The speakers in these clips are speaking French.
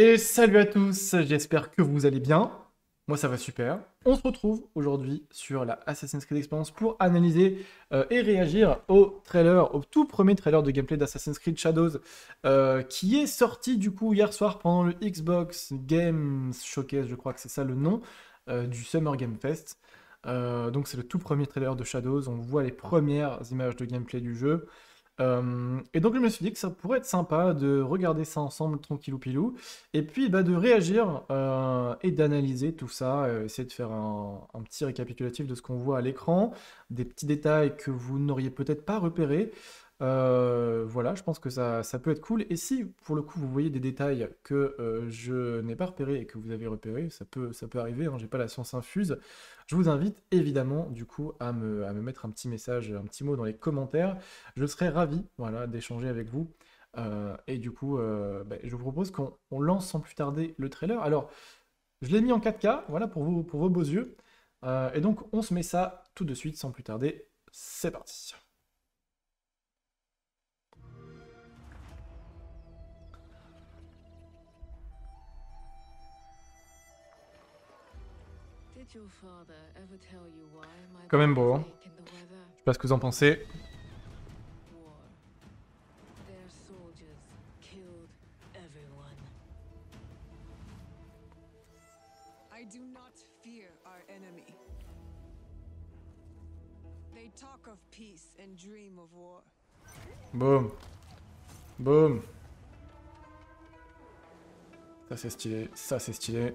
Et salut à tous, j'espère que vous allez bien. Moi ça va super. On se retrouve aujourd'hui sur la Assassin's Creed Experience pour analyser euh, et réagir au trailer, au tout premier trailer de gameplay d'Assassin's Creed Shadows euh, qui est sorti du coup hier soir pendant le Xbox Games Showcase, je crois que c'est ça le nom, euh, du Summer Game Fest. donc c'est le tout premier trailer de Shadows, on voit les premières images de gameplay du jeu. Euh, et donc je me suis dit que ça pourrait être sympa de regarder ça ensemble tranquillou pilou, et puis bah, de réagir euh, et d'analyser tout ça, euh, essayer de faire un, un, petit récapitulatif de ce qu'on voit à l'écran, des petits détails que vous n'auriez peut-être pas repérés. Euh, voilà, je pense que ça, peut être cool. Et si, pour le coup, vous voyez des détails que euh, je n'ai pas repéré et que vous avez repéré, ça peut, ça peut arriver, Je hein, j'ai pas la science infuse, je vous invite évidemment, du coup, à me, à me mettre un petit message, un petit mot dans les commentaires. Je serais ravi, voilà, d'échanger avec vous. Euh, et du coup, ben, je vous propose qu'on lance sans plus tarder le trailer. Alors, je l'ai mis en 4K, voilà, pour, vous, pour vos beaux yeux. et donc, on se met ça tout de suite, sans plus tarder. C'est parti Quand même beau, Je sais pas ce que vous en pensez. Boom. Boom. Ça c'est stylé, ça c'est stylé.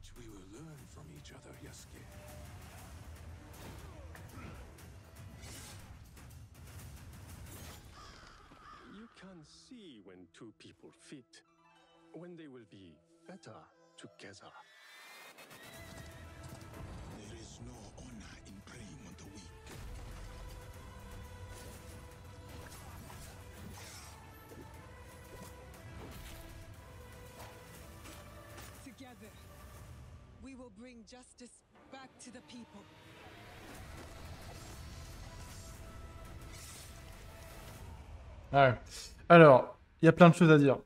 much we will learn from each other, Yasuke. You can see when two people fit, when they will be better together. There is no Ah Alors, il y a plein de choses à dire.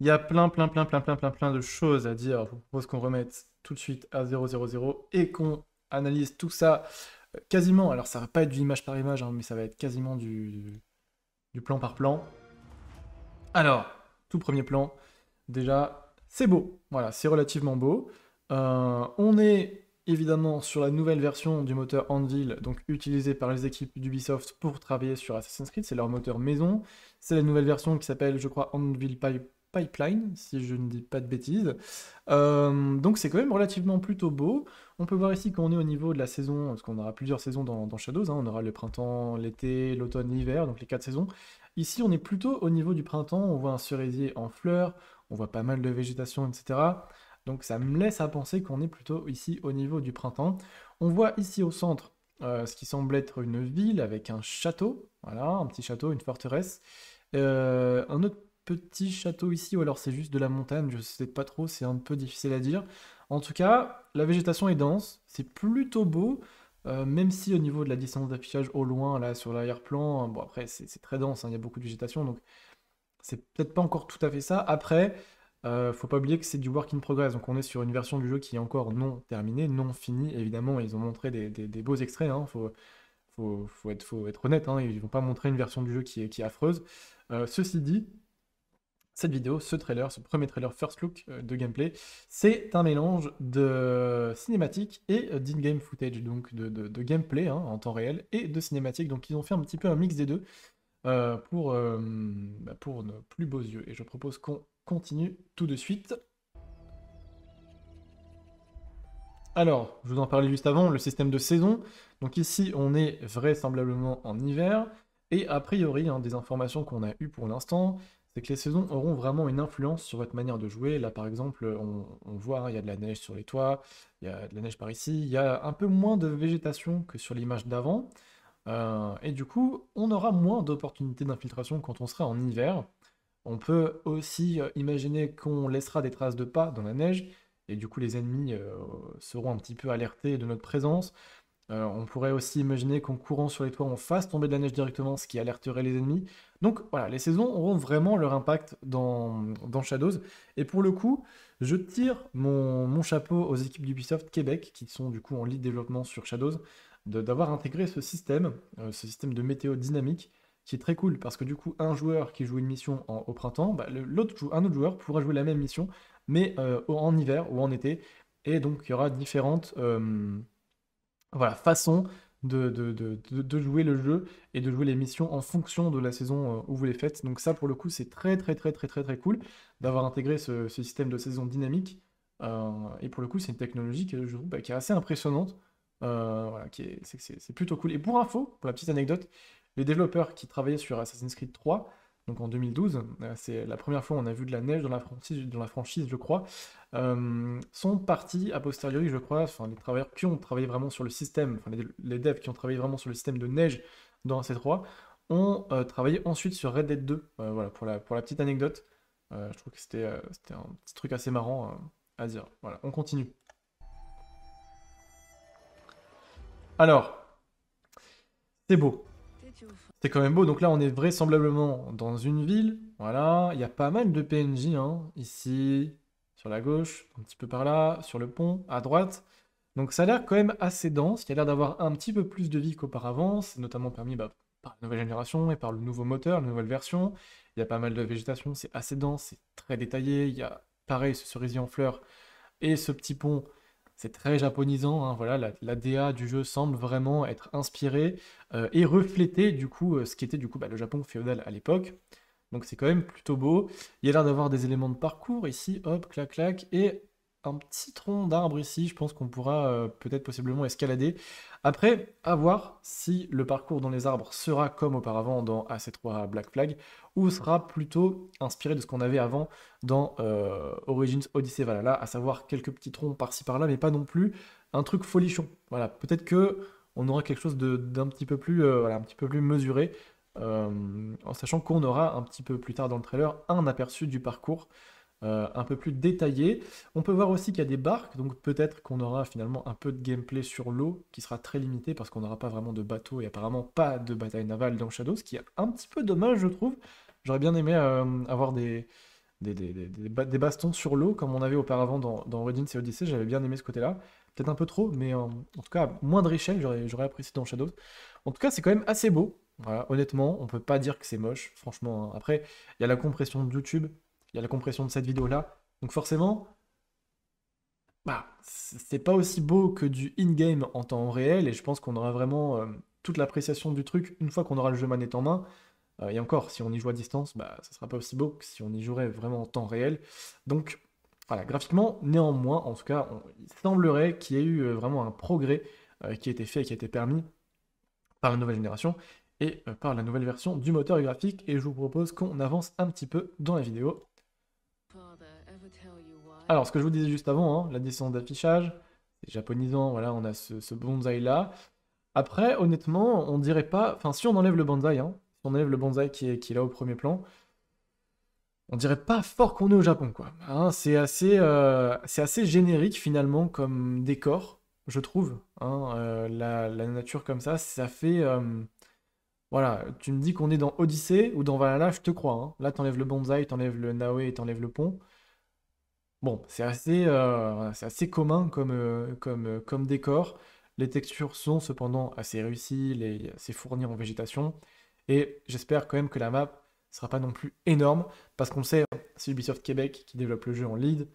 Il y a plein, plein, plein, plein, plein, plein, plein de choses à dire. Je propose qu'on remette tout de suite à 000 et qu'on analyse tout ça euh, quasiment. Alors, ça va pas être du image par image, hein, mais ça va être quasiment du plan par plan. Alors, tout premier plan, déjà, c'est beau. Voilà, c'est relativement beau. Euh, on est évidemment sur la nouvelle version du moteur Anvil, donc utilisé par les équipes d'Ubisoft pour travailler sur Assassin's Creed, c'est leur moteur maison. C'est la nouvelle version qui s'appelle, je crois, Anvil Pipeline, si je ne dis pas de bêtises. Euh, donc c'est quand même relativement plutôt beau. On peut voir ici qu'on est au niveau de la saison, parce qu'on aura plusieurs saisons dans, Shadows, hein. on aura le printemps, l'été, l'automne, l'hiver, donc les quatre saisons. Ici on est plutôt au niveau du printemps, on voit un cerisier en fleurs, on voit pas mal de végétation, etc. Donc ça me laisse à penser qu'on est plutôt ici au niveau du printemps. On voit ici au centre euh, ce qui semble être une ville avec un château, voilà, un petit château, une forteresse. Euh, un autre petit château ici, ou alors c'est juste de la montagne, je sais pas trop, c'est un peu difficile à dire. En tout cas, la végétation est dense, c'est plutôt beau, euh, même si au niveau de la distance d'affichage au loin, là, sur l'arrière-plan, bon après, c'est très dense, hein, il y a beaucoup de végétation, donc c'est peut-être pas encore tout à fait ça. Après, euh, faut pas oublier que c'est du work in progress, donc on est sur une version du jeu qui est encore non terminée, non finie. Évidemment, ils ont montré des, des, beaux extraits, hein, faut, faut, faut, être, faut, être, honnête, hein, ils vont pas montrer une version du jeu qui est, qui affreuse. Euh, ceci dit, cette vidéo, ce trailer, ce premier trailer first look euh, de gameplay, c'est un mélange de cinématique et d'in-game footage, donc de, de, gameplay hein, en temps réel et de cinématique. Donc ils ont fait un petit peu un mix des deux pour, bah, pour nos plus beaux yeux. Et je propose qu'on continue tout de suite. Alors, je vous en parlais juste avant, le système de saison. Donc ici, on est vraisemblablement en hiver. Et a priori, hein, des informations qu'on a eues pour l'instant, c'est que les saisons auront vraiment une influence sur votre manière de jouer. Là, par exemple, on, voit, hein, il y a de la neige sur les toits, il y a de la neige par ici, il y a un peu moins de végétation que sur l'image d'avant. Euh, et du coup, on aura moins d'opportunités d'infiltration quand on sera en hiver. On peut aussi euh, imaginer qu'on laissera des traces de pas dans la neige, et du coup les ennemis euh, seront un petit peu alertés de notre présence. Euh, on pourrait aussi imaginer qu'en courant sur les toits, on fasse tomber de la neige directement, ce qui alerterait les ennemis. Donc voilà, les saisons auront vraiment leur impact dans, Shadows. Et pour le coup, je tire mon, chapeau aux équipes d'Ubisoft Québec, qui sont du coup en lead développement sur Shadows, d'avoir intégré ce système, ce système de météo dynamique, qui est très cool parce que du coup, un joueur qui joue une mission au printemps, bah, l'autre un autre joueur pourra jouer la même mission, mais euh, en hiver ou en été. Et donc, il y aura différentes euh, voilà, façons de, de, jouer le jeu et de jouer les missions en fonction de la saison euh, où vous les faites. Donc, ça, pour le coup, c'est très, très, très, très, très, très cool d'avoir intégré ce, système de saison dynamique. et pour le coup, c'est une technologie qui, bah, qui est assez impressionnante. c'est plutôt cool. Et pour info, pour la petite anecdote, les développeurs qui travaillaient sur Assassin's Creed 3, donc en 2012, euh, c'est la première fois où on a vu de la neige dans la franchise, je crois, euh, sont partis a posteriori, je crois, enfin les travailleurs qui ont travaillé vraiment sur le système, enfin les, devs qui ont travaillé vraiment sur le système de neige dans AC3, ont euh, travaillé ensuite sur Red Dead 2, voilà, pour la, pour la petite anecdote. je trouve que c'était un petit truc assez marrant à dire. Voilà, on continue. Alors, c'est beau. C'est quand même beau. Donc là, on est vraisemblablement dans une ville. Voilà, il y a pas mal de PNJ hein. ici, sur la gauche, un petit peu par là, sur le pont, à droite. Donc ça a l'air quand même assez dense. Il y a l'air d'avoir un petit peu plus de vie qu'auparavant. C'est notamment permis bah, par la nouvelle génération et par le nouveau moteur, la nouvelle version. Il y a pas mal de végétation, c'est assez dense, c'est très détaillé. Il y a pareil ce cerisier en fleurs et ce petit pont c'est très japonisant, hein, voilà, la, DA du jeu semble vraiment être inspirée euh, et refléter du coup euh, ce qui était du coup bah, le Japon féodal à l'époque. Donc c'est quand même plutôt beau. Il y a l'air d'avoir des éléments de parcours ici, hop, clac clac, et un petit tronc d'arbre ici, je pense qu'on pourra euh, peut-être possiblement escalader. Après, à voir si le parcours dans les arbres sera comme auparavant dans AC3 Black Flag, ou sera plutôt inspiré de ce qu'on avait avant dans euh, Origins Odyssey Valhalla, à savoir quelques petits troncs par-ci par-là, mais pas non plus un truc folichon. Voilà, peut-être que on aura quelque chose d'un petit peu plus, euh, voilà, un petit peu plus mesuré, euh, en sachant qu'on aura un petit peu plus tard dans le trailer un aperçu du parcours. un peu plus détaillé. On peut voir aussi qu'il y a des barques, donc peut-être qu'on aura finalement un peu de gameplay sur l'eau qui sera très limité parce qu'on n'aura pas vraiment de bateau et apparemment pas de bataille navale dans Shadow, ce qui est un petit peu dommage je trouve, J'aurais bien aimé euh, avoir des, des, des, des, bastons sur l'eau, comme on avait auparavant dans, dans Dead et Odyssey. J'avais bien aimé ce côté-là. Peut-être un peu trop, mais euh, en, tout cas, à moindre échelle, j'aurais apprécié dans Shadows. En tout cas, c'est quand même assez beau. honnêtement, on peut pas dire que c'est moche, franchement. Hein. Après, il y a la compression de YouTube, il y a la compression de cette vidéo-là. Donc forcément, bah, c'est pas aussi beau que du in-game en temps réel, et je pense qu'on aura vraiment euh, toute l'appréciation du truc une fois qu'on aura le jeu manette en main. Euh, et encore, si on y joue à distance, bah, ça sera pas aussi beau que si on y jouerait vraiment en temps réel. Donc voilà, graphiquement, néanmoins, en tout cas, il semblerait qu'il y ait eu euh, vraiment un progrès euh, qui a été fait et qui a été permis par la nouvelle génération et par la nouvelle version du moteur graphique. Et je vous propose qu'on avance un petit peu dans la vidéo. Alors, ce que je vous disais juste avant, hein, la distance d'affichage, c'est japonisant, voilà, on a ce, ce bonsaï là. Après, honnêtement, on dirait pas. Enfin, si on enlève le bonsaï, hein, on enlève le bonsaï qui est, là au premier plan, on dirait pas fort qu'on est au Japon, quoi. Hein, euh, c'est assez, générique finalement comme décor, je trouve. Hein, euh, la, nature comme ça, ça fait, euh, voilà. Tu me dis qu'on est dans Odyssée ou dans Valhalla, je te crois. Hein. Là, t'enlèves le bonsaï, t'enlèves le Nawe et t'enlèves le pont. Bon, c'est assez, assez commun comme, décor. Les textures sont cependant assez réussies, c'est fourni en végétation. Et j'espère quand même que la map sera pas non plus énorme, parce qu'on sait, c'est Ubisoft Québec qui développe le jeu en lead.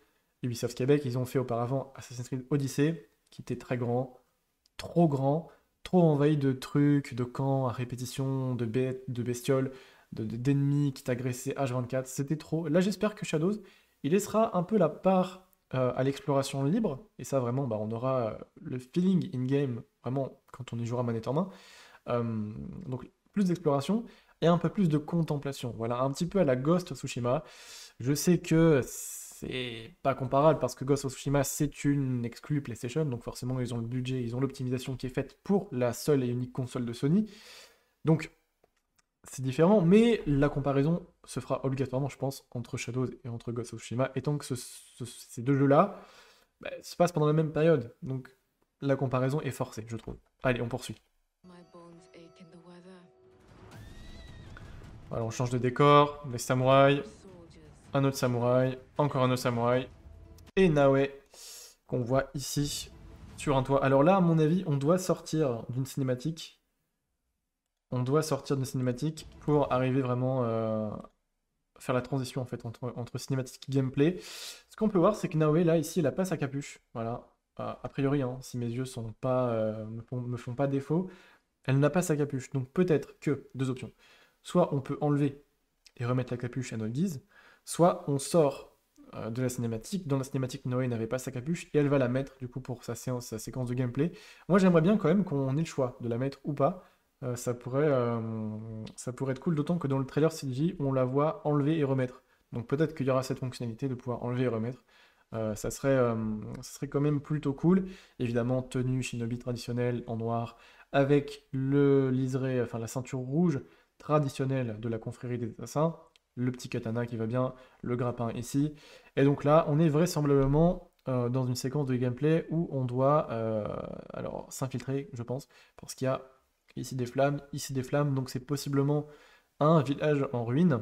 Ubisoft Québec, ils ont fait auparavant Assassin's Creed Odyssey, qui était très grand, trop grand, trop envahi de trucs, de camps à répétition, de bêtes, de bestioles, d'ennemis qui t'agressaient H24. C'était trop. Là, j'espère que Shadows, il laissera un peu la part euh, à l'exploration libre, et ça vraiment, bah, on aura euh, le feeling in-game, vraiment, quand on y jouera manette en main. Euh, donc plus d'exploration et un peu plus de contemplation. Voilà, un petit peu à la Ghost Tsushima. Je sais que c'est pas comparable parce que Ghost of Tsushima c'est une exclue PlayStation, donc forcément ils ont le budget, ils ont l'optimisation qui est faite pour la seule et unique console de Sony. Donc c'est différent, mais la comparaison se fera obligatoirement, je pense, entre Shadows et entre Ghost of Tsushima, étant que ces deux jeux-là bah, se passent pendant la même période. Donc la comparaison est forcée, je trouve. Allez, on poursuit. Voilà, on change de décor, les samouraïs, un autre samouraï, encore un autre samouraï, et Naoe, qu'on voit ici, sur un toit. Alors là, à mon avis, on doit sortir d'une cinématique. On doit sortir d'une cinématique pour arriver vraiment à euh, faire la transition en fait entre, cinématique et gameplay. Ce qu'on peut voir, c'est que Naoe, là, ici, elle a pas sa capuche. Voilà. Euh, a priori, hein, si mes yeux sont pas, euh, me font pas défaut, elle n'a pas sa capuche. Donc peut-être que, deux options, soit on peut enlever et remettre la capuche à notre guise, soit on sort euh, de la cinématique. Dans la cinématique, Noé n'avait pas sa capuche et elle va la mettre du coup pour sa séance, sa séquence de gameplay. Moi, j'aimerais bien quand même qu'on ait le choix de la mettre ou pas. Euh, euh, ça, pourrait, être cool, d'autant que dans le trailer CG, on la voit enlever et remettre. Donc peut-être qu'il y aura cette fonctionnalité de pouvoir enlever et remettre. ça, serait, ça serait quand même plutôt cool. Évidemment, tenue shinobi traditionnelle en noir avec le liseré, enfin la ceinture rouge traditionnel de la confrérie des assassins, le petit katana qui va bien, le grappin ici. Et donc là, on est vraisemblablement euh, dans une séquence de gameplay où on doit euh, alors s'infiltrer, je pense, parce qu'il y a ici des flammes, ici des flammes, donc c'est possiblement un village en ruine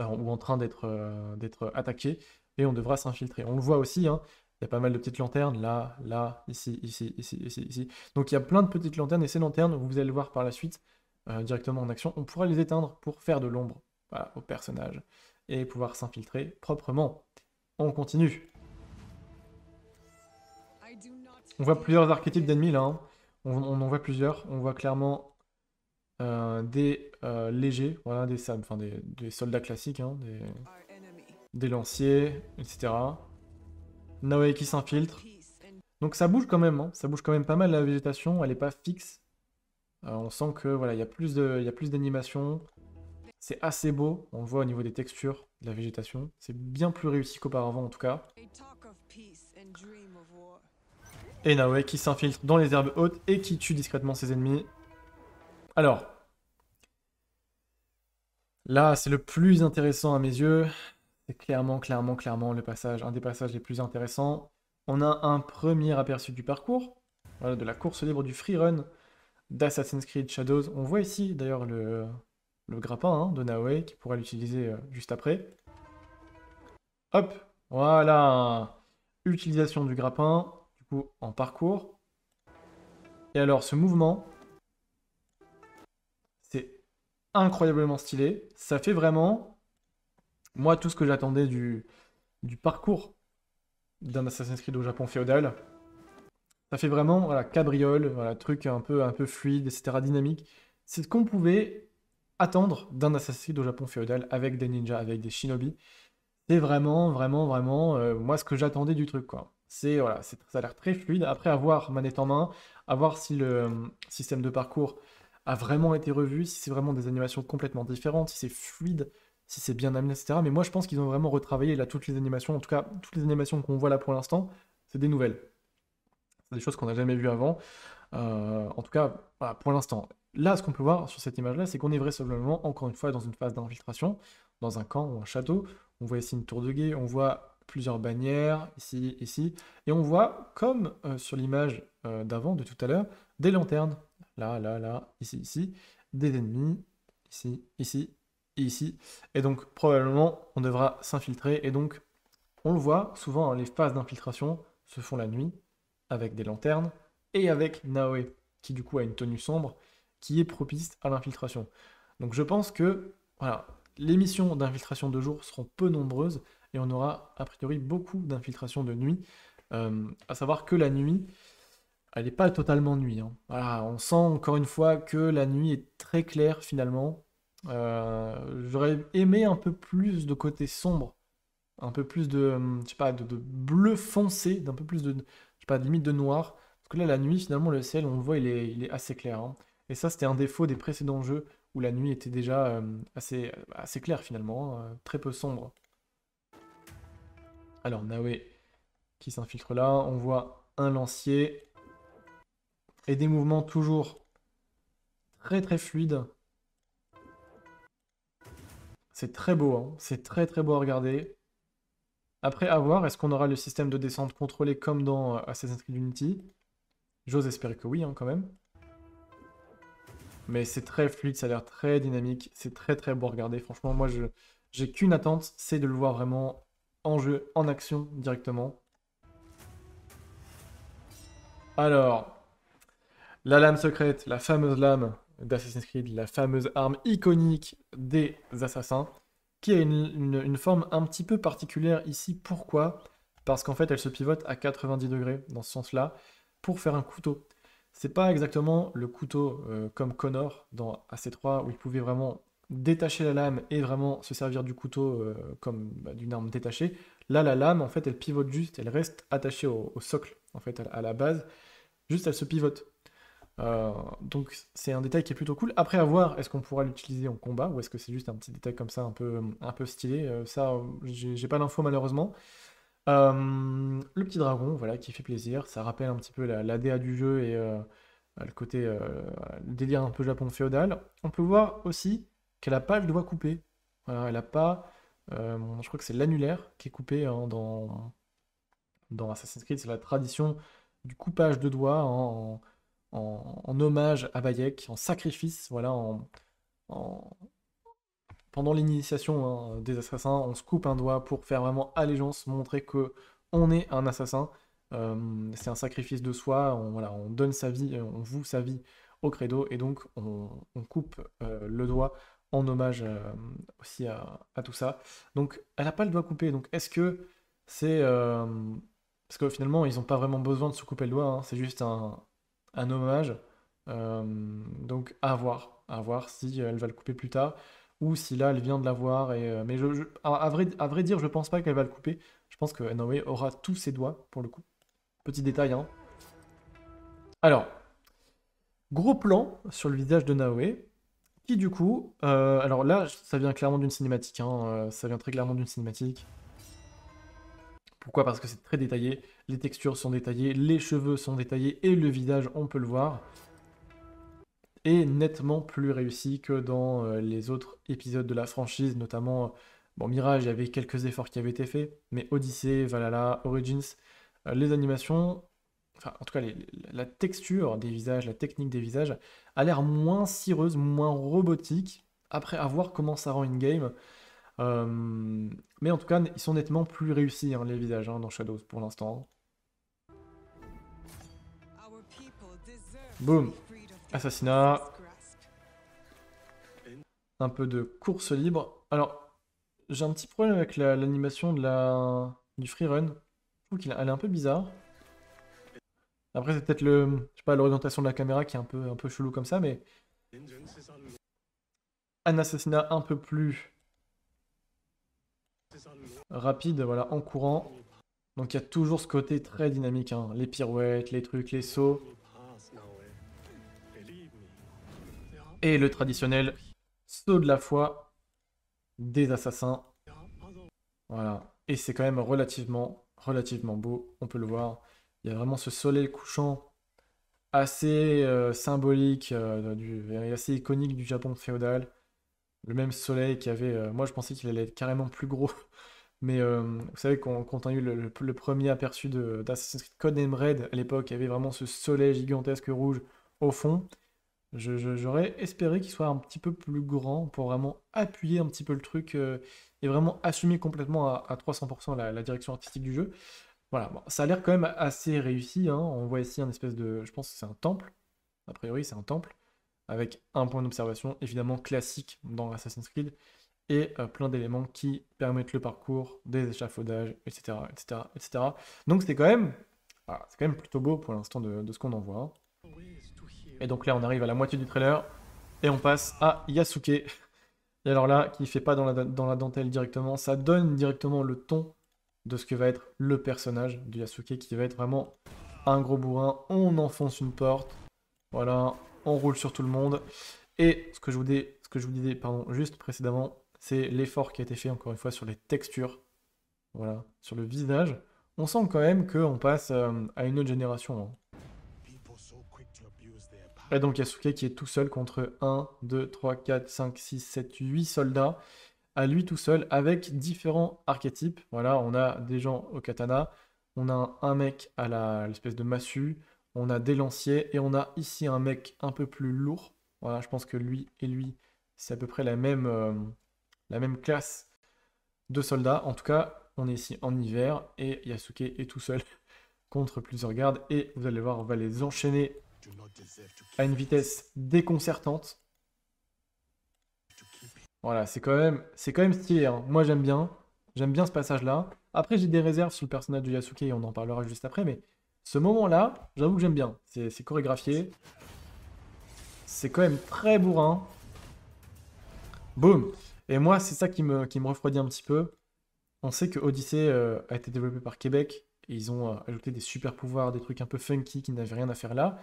euh, ou en train d'être attaqué, et on devra s'infiltrer. On le voit aussi, hein, il y a pas mal de petites lanternes, là, là, ici, ici, ici, ici, ici. Donc il y a plein de petites lanternes, et ces lanternes, vous allez le voir par la suite, euh, directement en action, on pourra les éteindre pour faire de l'ombre aux bah, au personnage et pouvoir s'infiltrer proprement. On continue. On voit plusieurs archétypes d'ennemis là. Hein. On, en voit plusieurs. On voit clairement euh, des euh, légers, voilà, des, enfin, des, soldats classiques, hein, des, lanciers, etc. Naoe qui s'infiltre. Donc ça bouge quand même, hein. ça bouge quand même pas mal la végétation, elle n'est pas fixe. Euh, on sent que voilà, il y a plus d'animation. C'est assez beau, on le voit au niveau des textures, de la végétation. C'est bien plus réussi qu'auparavant en tout cas. Et Naoe qui s'infiltre dans les herbes hautes et qui tue discrètement ses ennemis. Alors, là c'est le plus intéressant à mes yeux. C'est clairement, clairement, clairement le passage, un des passages les plus intéressants. On a un premier aperçu du parcours, voilà, de la course libre du free run d'Assassin's Creed Shadows. On voit ici d'ailleurs le, grappin hein, de Naoe qui pourrait l'utiliser euh, juste après. Hop, voilà. Utilisation du grappin, du coup en parcours. Et alors ce mouvement, c'est incroyablement stylé. Ça fait vraiment, moi, tout ce que j'attendais du, du parcours d'un Assassin's Creed au Japon féodal. Ça fait vraiment voilà, cabriole, voilà, truc un peu, un peu fluide, etc., dynamique. C'est ce qu'on pouvait attendre d'un Assassin's Creed au Japon féodal avec des ninjas, avec des shinobi. C'est vraiment, vraiment, vraiment, euh, moi, ce que j'attendais du truc, quoi. C'est, voilà, ça a l'air très fluide. Après, avoir manette en main, à voir si le euh, système de parcours a vraiment été revu, si c'est vraiment des animations complètement différentes, si c'est fluide, si c'est bien amené, etc. Mais moi, je pense qu'ils ont vraiment retravaillé là toutes les animations, en tout cas, toutes les animations qu'on voit là pour l'instant, c'est des nouvelles des choses qu'on n'a jamais vues avant. Euh, en tout cas, pour l'instant. Là, ce qu'on peut voir sur cette image-là, c'est qu'on est vraisemblablement, encore une fois, dans une phase d'infiltration, dans un camp ou un château. On voit ici une tour de guet, on voit plusieurs bannières, ici, ici. Et on voit, comme euh, sur l'image euh, d'avant, de tout à l'heure, des lanternes. Là, là, là, ici, ici. Des ennemis, ici, ici, et ici. Et donc, probablement, on devra s'infiltrer. Et donc, on le voit, souvent, hein, les phases d'infiltration se font la nuit, avec des lanternes, et avec Naoe, qui du coup a une tenue sombre, qui est propice à l'infiltration. Donc je pense que voilà, les missions d'infiltration de jour seront peu nombreuses, et on aura a priori beaucoup d'infiltration de nuit, euh, à savoir que la nuit, elle n'est pas totalement nuit. Hein. Voilà, on sent encore une fois que la nuit est très claire finalement. Euh, j'aurais aimé un peu plus de côté sombre, un peu plus de, euh, je sais pas, de bleu foncé, d'un peu plus de, je sais pas, limite de noir. Parce que là, la nuit, finalement, le ciel, on le voit, il est, assez clair. Hein. Et ça, c'était un défaut des précédents jeux où la nuit était déjà euh, assez, euh, assez claire finalement, hein, euh, très peu sombre. Alors, Nawe qui s'infiltre là, on voit un lancier et des mouvements toujours très très fluides. C'est très beau, hein. c'est très très beau à regarder. Après, avoir, est-ce qu'on aura le système de descente contrôlé comme dans euh, Assassin's Creed Unity J'ose espérer que oui, hein, quand même. Mais c'est très fluide, ça a l'air très dynamique, c'est très très beau à regarder. Franchement, moi, je j'ai qu'une attente, c'est de le voir vraiment en jeu, en action, directement. Alors, la lame secrète, la fameuse lame d'Assassin's Creed, la fameuse arme iconique des assassins qui a une, forme un petit peu particulière ici. Pourquoi Parce qu'en fait, elle se pivote à 90 degrés dans ce sens-là pour faire un couteau. C'est pas exactement le couteau euh, comme Connor dans AC3 où il pouvait vraiment détacher la lame et vraiment se servir du couteau euh, comme bah, d'une arme détachée. Là, la lame, en fait, elle pivote juste, elle reste attachée au, socle, en fait, à la base. Juste, elle se pivote. Euh, donc c'est un détail qui est plutôt cool. Après à voir, est-ce qu'on pourra l'utiliser en combat ou est-ce que c'est juste un petit détail comme ça un peu, un peu stylé euh, Ça, j'ai pas d'infos malheureusement. Euh, le petit dragon, voilà, qui fait plaisir. Ça rappelle un petit peu la, DA du jeu et bah, le côté délire un peu Japon féodal. On peut voir aussi qu'elle a pas le doigt coupé. elle a pas. je crois que c'est l'annulaire qui est coupé hein, dans, dans Assassin's Creed. C'est la tradition du coupage de doigts en en, hommage à Bayek, en sacrifice, voilà, pendant l'initiation hein, des assassins, on se coupe un doigt pour faire vraiment allégeance, montrer que on est un assassin. Euh, c'est un sacrifice de soi, on, voilà, on donne sa vie, euh, on voue sa vie au credo, et donc on, coupe euh, le doigt en hommage aussi à, tout ça. Donc elle n'a pas le doigt coupé, donc est-ce que c'est... parce que finalement, ils n'ont pas vraiment besoin de se couper le doigt, hein, c'est juste un, un hommage. Euh, donc à voir, à voir si euh, elle va le couper plus tard ou si là elle vient de l'avoir. Et, euh, mais à, vrai, dire, je pense pas qu'elle va le couper. Je pense que Naoe aura tous ses doigts pour le coup. Petit détail, hein. Alors, gros plan sur le visage de Naoe, qui du coup, alors là, ça vient clairement d'une cinématique, hein, ça vient très clairement d'une cinématique. Pourquoi Parce que c'est très détaillé, les textures sont détaillées, les cheveux sont détaillés et le visage, on peut le voir, est nettement plus réussi que dans euh, les autres épisodes de la franchise, notamment euh, bon, Mirage, il y avait quelques efforts qui avaient été faits, mais Odyssey, Valhalla, Origins, euh, les animations, enfin en tout cas la texture des visages, la technique des visages, a l'air moins cireuse, moins robotique, après avoir comment ça rend in-game. Euh, mais en tout cas, ils sont nettement plus réussis, hein, les visages, hein, dans Shadows, pour l'instant. Boom. Assassinat. Un peu de course libre. Alors, j'ai un petit problème avec l'animation du free run. Je trouve qu'elle est un peu bizarre. Après, c'est peut-être le, l'orientation de la caméra qui est un peu, un peu chelou comme ça, mais un assassinat un peu plus rapide, voilà, en courant. Donc il y a toujours ce côté très dynamique, hein. les pirouettes, les trucs, les sauts. Et le traditionnel saut de la foi des assassins. Voilà. Et c'est quand même relativement, relativement beau, on peut le voir. Il y a vraiment ce soleil couchant assez euh, symbolique, euh, assez iconique du Japon féodal le même soleil qu'il y avait. Euh, moi, je pensais qu'il allait être carrément plus gros. Mais euh, vous savez, qu'on a eu le, premier aperçu d'Assassin's Creed Code Red à l'époque, il y avait vraiment ce soleil gigantesque rouge au fond. J'aurais espéré qu'il soit un petit peu plus grand pour vraiment appuyer un petit peu le truc euh, et vraiment assumer complètement à, 300% la, direction artistique du jeu. Voilà, bon, ça a l'air quand même assez réussi. Hein. On voit ici un espèce de. Je pense que c'est un temple. A priori, c'est un temple avec un point d'observation, évidemment classique dans Assassin's Creed, et euh, plein d'éléments qui permettent le parcours, des échafaudages, etc. etc., etc. Donc c'est quand, même, ah, c'est quand même plutôt beau pour l'instant de, ce qu'on en voit. Et donc là on arrive à la moitié du trailer, et on passe à Yasuke. Et alors là, qui fait pas dans la dentelle directement, ça donne directement le ton de ce que va être le personnage de Yasuke, qui va être vraiment un gros bourrin, on enfonce une porte, voilà, on roule sur tout le monde. Et ce que je vous, dis, ce que je vous disais pardon, juste précédemment, c'est l'effort qui a été fait encore une fois sur les textures, voilà, sur le visage. On sent quand même que on passe euh, à une autre génération. Hein. Et donc Yasuke qui est tout seul contre 1, 2, 3, 4, 5, 6, 7, 8 soldats à lui tout seul avec différents archétypes. Voilà, on a des gens au katana, on a un mec à l'espèce de massue, on a des lanciers, et on a ici un mec un peu plus lourd. Voilà, je pense que lui et lui, c'est à peu près la même, euh, la même classe de soldats. En tout cas, on est ici en hiver et Yasuke est tout seul contre plusieurs gardes. Et vous allez voir, on va les enchaîner à une vitesse déconcertante. Voilà, c'est quand même, c'est quand même stylé. Hein. Moi, j'aime bien. J'aime bien ce passage-là. Après, j'ai des réserves sur le personnage de Yasuke et on en parlera juste après, mais ce moment-là, j'avoue que j'aime bien. C'est chorégraphié. C'est quand même très bourrin. Boum Et moi, c'est ça qui me, qui me refroidit un petit peu. On sait que Odyssey euh, a été développé par Québec. Et ils ont euh, ajouté des super pouvoirs, des trucs un peu funky qui n'avaient rien à faire là.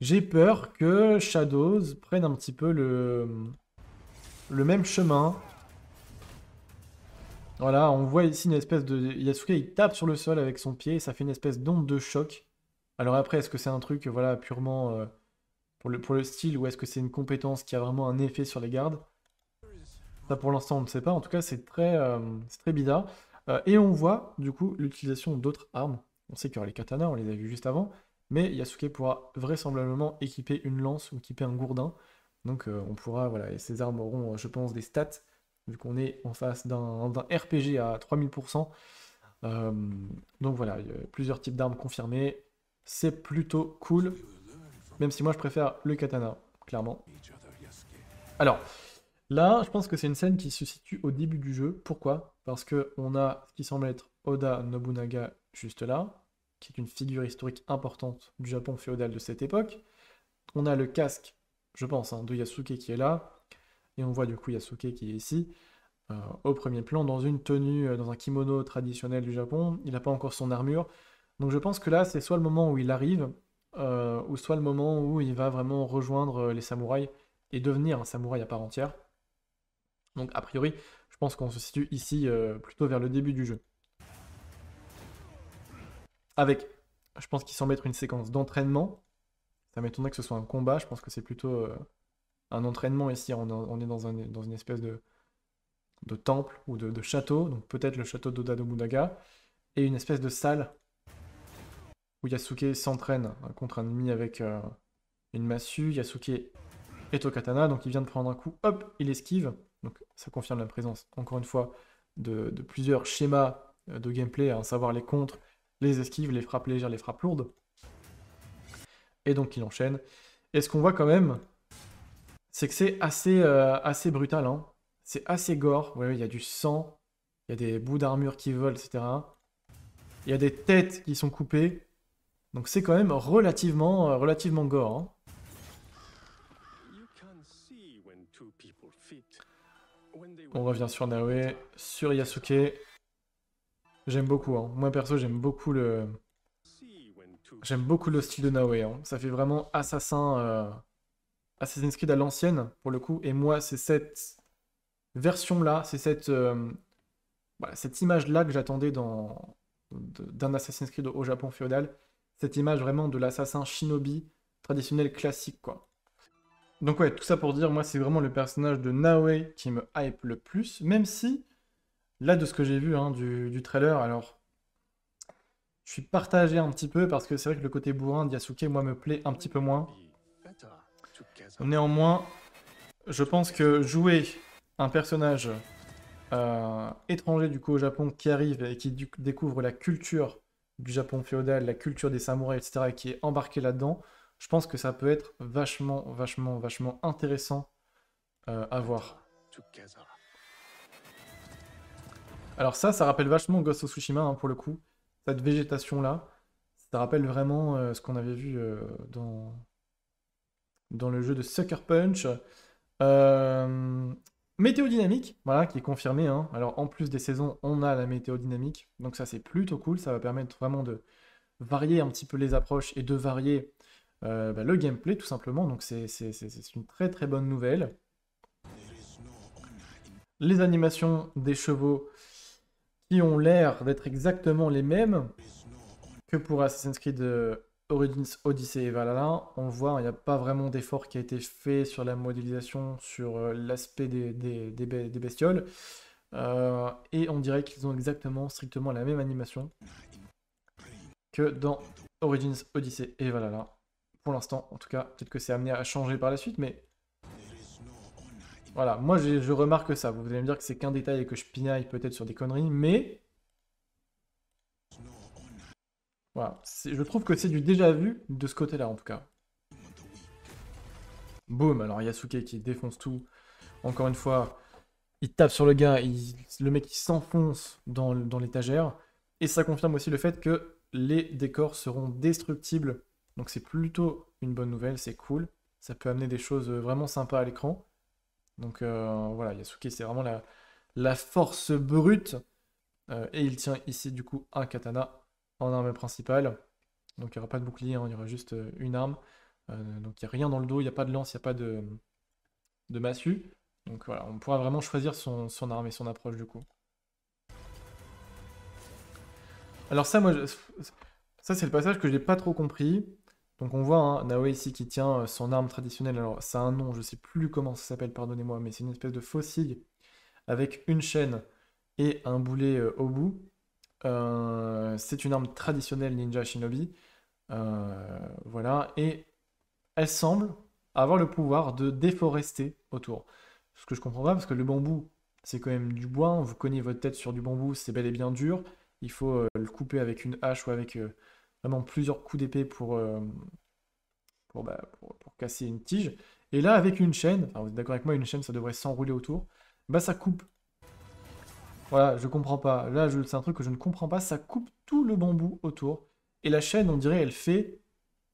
J'ai peur que Shadows prenne un petit peu le, le même chemin voilà, on voit ici une espèce de... Yasuke, il tape sur le sol avec son pied, ça fait une espèce d'onde de choc. Alors après, est-ce que c'est un truc voilà, purement euh, pour, le, pour le style, ou est-ce que c'est une compétence qui a vraiment un effet sur les gardes Ça, pour l'instant, on ne sait pas. En tout cas, c'est très, euh, très bizarre. Euh, et on voit, du coup, l'utilisation d'autres armes. On sait qu'il y aura les katanas, on les a vues juste avant. Mais Yasuke pourra vraisemblablement équiper une lance ou équiper un gourdin. Donc on pourra, voilà, et ces armes auront, je pense, des stats vu qu'on est en face d'un RPG à 3000%. Euh, donc voilà, plusieurs types d'armes confirmées. C'est plutôt cool, même si moi je préfère le katana, clairement. Alors, là, je pense que c'est une scène qui se situe au début du jeu. Pourquoi Parce qu'on a ce qui semble être Oda Nobunaga juste là, qui est une figure historique importante du Japon féodal de cette époque. On a le casque, je pense, hein, de Yasuke qui est là. Et on voit du coup Yasuke qui est ici, euh, au premier plan, dans une tenue, euh, dans un kimono traditionnel du Japon. Il n'a pas encore son armure. Donc je pense que là, c'est soit le moment où il arrive, euh, ou soit le moment où il va vraiment rejoindre les samouraïs et devenir un samouraï à part entière. Donc a priori, je pense qu'on se situe ici plutôt vers le début du jeu. Avec, je pense qu'il semble être une séquence d'entraînement. Ça m'étonnerait que ce soit un combat, je pense que c'est plutôt un entraînement ici. On, est dans, une espèce de, temple ou de, château, donc peut-être le château d'Oda Nobunaga, et une espèce de salle où Yasuke s'entraîne hein, contre un ennemi avec euh, une massue. Yasuke est au katana, donc il vient de prendre un coup, hop, il esquive. Donc ça confirme la présence, encore une fois, de, de plusieurs schémas euh, de gameplay, à savoir les contres, les esquives, les frappes légères, les frappes lourdes. Et donc il enchaîne. Et ce qu'on voit quand même, c'est que c'est assez, euh, assez brutal. Hein. C'est assez gore. il y a du sang. Il y a des bouts d'armure qui volent, etc. Il y a des têtes qui sont coupées. Donc c'est quand même relativement, euh, relativement gore. Hein. On revient sur Naoe, sur Yasuke. J'aime beaucoup. Hein. Moi perso, j'aime beaucoup le, j'aime beaucoup le style de Naoe. Hein. Ça fait vraiment assassin, euh, Assassin's Creed à l'ancienne, pour le coup, et moi, c'est cette version-là, c'est cette, euh, voilà, cette image-là que j'attendais dans, d'un Assassin's Creed au Japon féodal, cette image vraiment de l'assassin shinobi traditionnel classique, quoi. Donc ouais, tout ça pour dire, moi, c'est vraiment le personnage de Naoe qui me hype le plus, même si, là, de ce que j'ai vu hein, du, du trailer, alors, je suis partagé un petit peu, parce que c'est vrai que le côté bourrin d'Yasuke, moi, me plaît un petit peu moins. Néanmoins, je pense que jouer un personnage euh, étranger du coup au Japon qui arrive et qui découvre la culture du Japon féodal, la culture des samouraïs, etc., et qui est embarqué là-dedans, je pense que ça peut être vachement, vachement, vachement intéressant euh, à voir. Alors ça, ça rappelle vachement Ghost of Tsushima hein, pour le coup. Cette végétation là, ça rappelle vraiment euh, ce qu'on avait vu dans dans le jeu de Sucker Punch. Météodynamique, euh, météo dynamique, voilà, qui est confirmé. Hein. Alors en plus des saisons, on a la météo dynamique. Donc ça c'est plutôt cool. Ça va permettre vraiment de varier un petit peu les approches et de varier euh, bah, le gameplay tout simplement. Donc c'est une très très bonne nouvelle. Les animations des chevaux qui ont l'air d'être exactement les mêmes que pour Assassin's Creed euh, Origins Odyssey et Valhalla, on voit, il n'y a pas vraiment d'effort qui a été fait sur la modélisation, sur euh, l'aspect des, bestioles. Euh, et on dirait qu'ils ont exactement, strictement la même animation que dans Origins Odyssey et Valhalla. Pour l'instant, en tout cas, peut-être que c'est amené à changer par la suite, mais voilà, moi je, je remarque ça. Vous allez me dire que c'est qu'un détail et que je pinaille peut-être sur des conneries, mais Voilà. Je trouve que c'est du déjà vu de ce côté-là, en tout cas. Boum, alors Yasuke qui défonce tout. Encore une fois, il tape sur le gars, il... le mec il s'enfonce dans, l'étagère. Et ça confirme aussi le fait que les décors seront destructibles. Donc c'est plutôt une bonne nouvelle, c'est cool. Ça peut amener des choses vraiment sympas à l'écran. Donc euh, voilà, Yasuke c'est vraiment la, la force brute. Euh, et il tient ici du coup un katana en arme principale. Donc il n'y aura pas de bouclier, on hein, il y aura juste euh, une arme. Euh, donc il n'y a rien dans le dos, il n'y a pas de lance, il n'y a pas de, massue. Donc voilà, on pourra vraiment choisir son, arme et son approche du coup. Alors ça, moi, ça c'est le passage que je n'ai pas trop compris. Donc on voit un hein, Naoe ici qui tient euh, son arme traditionnelle. Alors ça a un nom, je sais plus comment ça s'appelle, pardonnez-moi, mais c'est une espèce de faucille avec une chaîne et un boulet au bout. Euh, c'est une arme traditionnelle ninja shinobi. Euh, voilà. Et elle semble avoir le pouvoir de déforester autour. Ce que je comprends pas, parce que le bambou, c'est quand même du bois. Vous cognez votre tête sur du bambou, c'est bel et bien dur. Il faut euh, le couper avec une hache ou avec vraiment plusieurs coups d'épée bah, pour, pour, casser une tige. Et là, avec une chaîne, vous êtes d'accord avec moi, une chaîne, ça devrait s'enrouler autour. Bah, ça coupe voilà, je comprends pas. Là, c'est un truc que je ne comprends pas. Ça coupe tout le bambou autour. Et la chaîne, on dirait, elle fait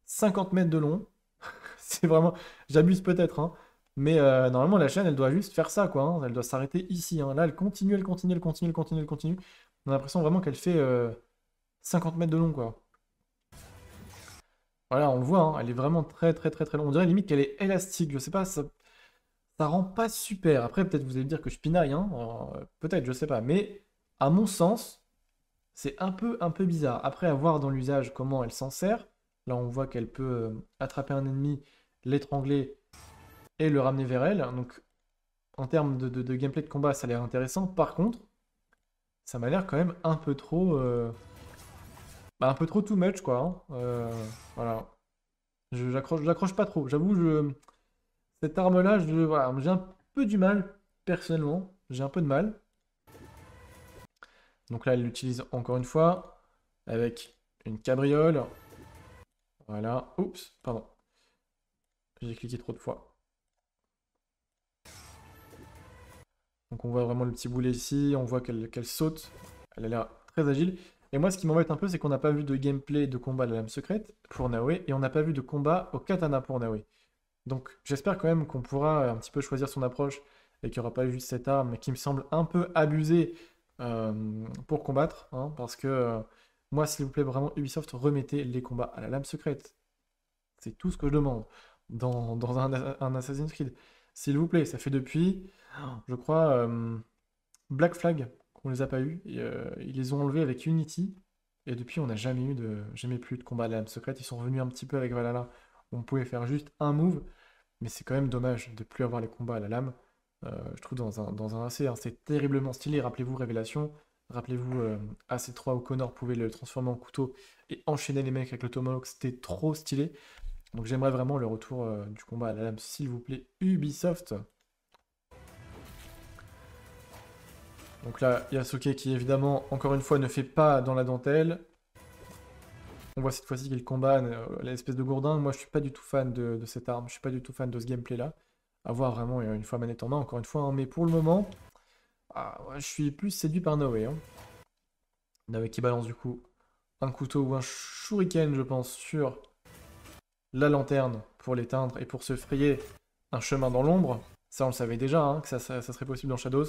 50 mètres de long. c'est vraiment. J'abuse peut-être, hein. Mais euh, normalement, la chaîne, elle doit juste faire ça, quoi. Hein. Elle doit s'arrêter ici. Hein. Là, elle continue, elle continue, elle continue, elle continue, elle continue. On a l'impression vraiment qu'elle fait 50 euh, mètres de long, quoi. Voilà, on voit, hein. elle est vraiment très, très, très, très longue. On dirait limite qu'elle est élastique. Je sais pas, ça, ça rend pas super. Après, peut-être vous allez me dire que je pinaille, hein euh, peut-être, je sais pas. Mais à mon sens, c'est un peu, un peu bizarre. Après, à voir dans l'usage comment elle s'en sert. Là, on voit qu'elle peut euh, attraper un ennemi, l'étrangler et le ramener vers elle. Donc, en termes de, gameplay de combat, ça a l'air intéressant. Par contre, ça m'a l'air quand même un peu trop. Euh, bah, un peu trop too much, quoi. Hein. euh... Voilà. J'accroche pas trop. J'avoue, je cette arme-là, je voilà, j'ai un peu du mal, personnellement. J'ai un peu de mal. Donc là, elle l'utilise encore une fois avec une cabriole. Voilà. Oups, pardon. J'ai cliqué trop de fois. Donc on voit vraiment le petit boulet ici, on voit qu'elle saute. Elle a l'air très agile. Et moi, ce qui m'embête un peu, c'est qu'on n'a pas vu de gameplay de combat de la lame secrète pour Naoe, et on n'a pas vu de combat au katana pour Naoe. Donc j'espère quand même qu'on pourra euh, un petit peu choisir son approche et qu'il n'y aura pas juste cette arme qui me semble un peu abusée euh, pour combattre. Hein, parce que euh, moi, s'il vous plaît, vraiment, Ubisoft, remettez les combats à la lame secrète. C'est tout ce que je demande dans, un, Assassin's Creed. S'il vous plaît, ça fait depuis, je crois, Black Flag qu'on les a pas eu. ils les ont enlevés avec Unity. Et depuis, on n'a jamais eu de, jamais plus de combat à la lame secrète. Ils sont revenus un petit peu avec Valhalla on pouvait faire juste un move, mais c'est quand même dommage de plus avoir les combats à la lame. Euh, je trouve dans un, dans un AC, hein, c'est terriblement stylé. Rappelez-vous Révélation, rappelez-vous euh, AC3 où Connor pouvait le transformer en couteau et enchaîner les mecs avec le Tomahawk, c'était trop stylé. Donc j'aimerais vraiment le retour euh, du combat à la lame, s'il vous plaît, Ubisoft. Donc là, Yasuke qui évidemment, encore une fois, ne fait pas dans la dentelle. On voit cette fois-ci qu'il combat euh, l'espèce de gourdin. Moi, je suis pas du tout fan de, cette arme, je suis pas du tout fan de ce gameplay-là. À voir vraiment euh, une fois manette en main, encore une fois. Hein. Mais pour le moment, ah, je suis plus séduit par Noé. Hein. Noé qui balance du coup un couteau ou un shuriken, je pense, sur la lanterne pour l'éteindre et pour se frayer un chemin dans l'ombre. Ça, on le savait déjà, hein, que ça serait possible dans Shadows.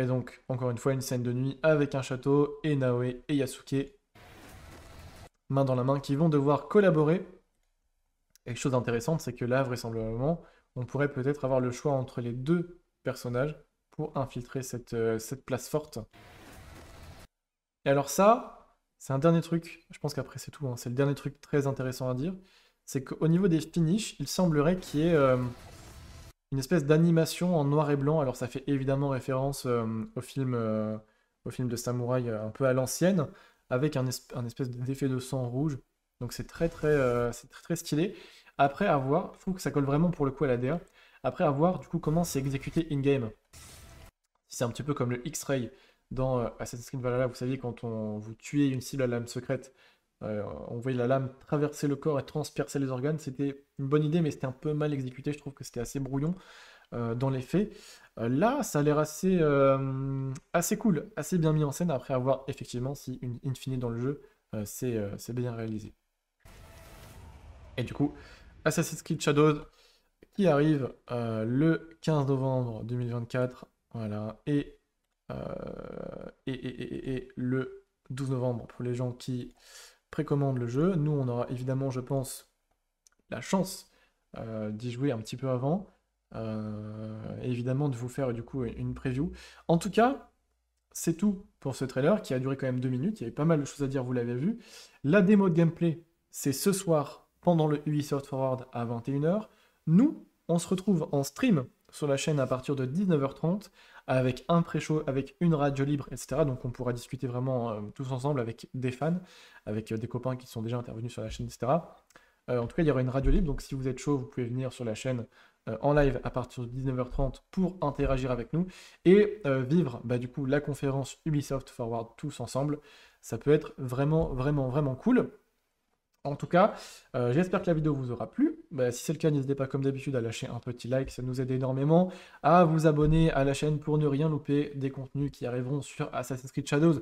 Et donc, encore une fois, une scène de nuit avec un château et Naoe et Yasuke, main dans la main, qui vont devoir collaborer. Et chose intéressante, c'est que là, vraisemblablement, on pourrait peut-être avoir le choix entre les deux personnages pour infiltrer cette, euh, cette place forte. Et alors ça, c'est un dernier truc, je pense qu'après c'est tout, hein. c'est le dernier truc très intéressant à dire, c'est qu'au niveau des finishes, il semblerait qu'il y ait... Euh, une espèce d'animation en noir et blanc. Alors ça fait évidemment référence euh, au, film, euh, au film de samouraï euh, un peu à l'ancienne, avec un, espèce d'effet de sang rouge. Donc c'est très très, très stylé. Après avoir, je trouve que ça colle vraiment pour le coup à la DA. Après avoir du coup comment c'est exécuté in-game. C'est un petit peu comme le X-Ray dans Assassin's Creed Valhalla, vous savez, quand on, vous tuez une cible à l'âme secrète, on euh, voyait la lame traverser le corps et transpercer les organes. C'était une bonne idée, mais c'était un peu mal exécuté. Je trouve que c'était assez brouillon euh, dans les faits. Euh, là, ça a l'air assez, assez cool, assez bien mis en scène, après avoir effectivement si une, infinie dans le jeu, c'est bien réalisé. Et du coup, Assassin's Creed Shadows qui arrive le 15 novembre 2024. Voilà. Et, et, et, et le 12 novembre pour les gens qui précommande le jeu. Nous, on aura évidemment, je pense, la chance euh, d'y jouer un petit peu avant. Euh, évidemment, de vous faire du coup une preview. En tout cas, c'est tout pour ce trailer qui a duré quand même deux minutes. Il y avait pas mal de choses à dire, vous l'avez vu. La démo de gameplay, c'est ce soir pendant le Ubisoft Forward à 21h. Nous, on se retrouve en stream sur la chaîne à partir de 19h30 avec un pré-show, avec une radio libre, etc. Donc on pourra discuter vraiment euh, tous ensemble avec des fans, avec euh, des copains qui sont déjà intervenus sur la chaîne, etc. Euh, en tout cas, il y aura une radio libre, donc si vous êtes chaud, vous pouvez venir sur la chaîne en live à partir de 19h30 pour interagir avec nous et vivre bah, du coup la conférence Ubisoft Forward tous ensemble. Ça peut être vraiment, vraiment, vraiment cool. En tout cas, euh, j'espère que la vidéo vous aura plu. Bah, si c'est le cas, n'hésitez pas comme d'habitude à lâcher un petit like, ça nous aide énormément. À vous abonner à la chaîne pour ne rien louper des contenus qui arriveront sur Assassin's Creed Shadows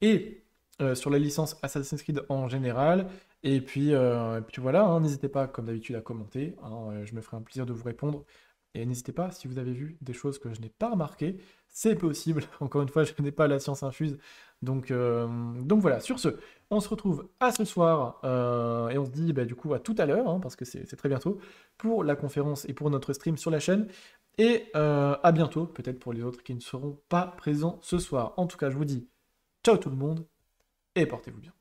et euh, sur la licence Assassin's Creed en général. Et puis, euh, puis voilà, hein, n'hésitez pas comme d'habitude à commenter. Hein. je me ferai un plaisir de vous répondre. Et n'hésitez pas, si vous avez vu des choses que je n'ai pas remarquées, c'est possible. Encore une fois, je n'ai pas la science infuse, donc, euh, donc voilà, sur ce, on se retrouve à ce soir euh, et on se dit bah, du coup à tout à l'heure, hein, parce que c'est très bientôt, pour la conférence et pour notre stream sur la chaîne. Et euh, à bientôt, peut-être pour les autres qui ne seront pas présents ce soir. En tout cas, je vous dis ciao tout le monde et portez-vous bien.